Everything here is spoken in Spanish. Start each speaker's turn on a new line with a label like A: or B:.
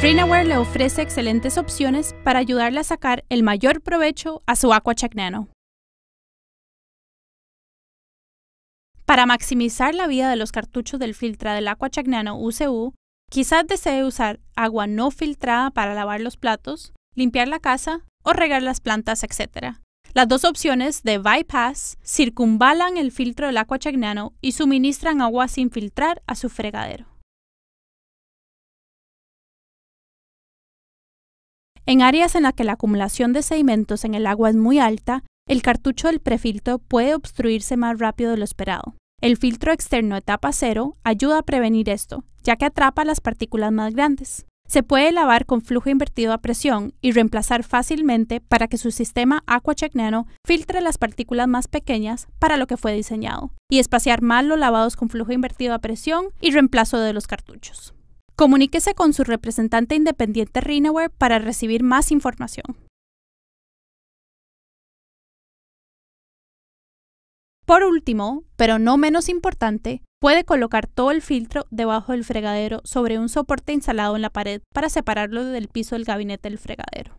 A: Freenaware le ofrece excelentes
B: opciones para ayudarle a sacar el mayor provecho a su AquaCheck Nano. Para maximizar la vida de los cartuchos del filtro del
A: AquaCheck Nano UCU, quizás desee usar agua no filtrada para lavar los platos, limpiar la casa o regar las plantas, etc. Las dos opciones de bypass
B: circunvalan el filtro del AquaCheck Nano y suministran agua sin filtrar a su fregadero. En áreas en las que la acumulación de sedimentos en el agua es muy alta, el cartucho del prefiltro
A: puede obstruirse más rápido de lo esperado. El filtro externo etapa cero ayuda a prevenir esto, ya que atrapa las partículas más grandes. Se puede lavar con flujo invertido a presión y reemplazar fácilmente para que su sistema AquaCheck Nano filtre las partículas más pequeñas para lo que fue diseñado, y espaciar mal los lavados con flujo invertido a presión y
B: reemplazo de los cartuchos. Comuníquese con su representante independiente Rinaware para recibir más información. Por último, pero no menos importante, puede colocar todo el filtro debajo del fregadero sobre un soporte instalado en la pared para separarlo del piso del gabinete del fregadero.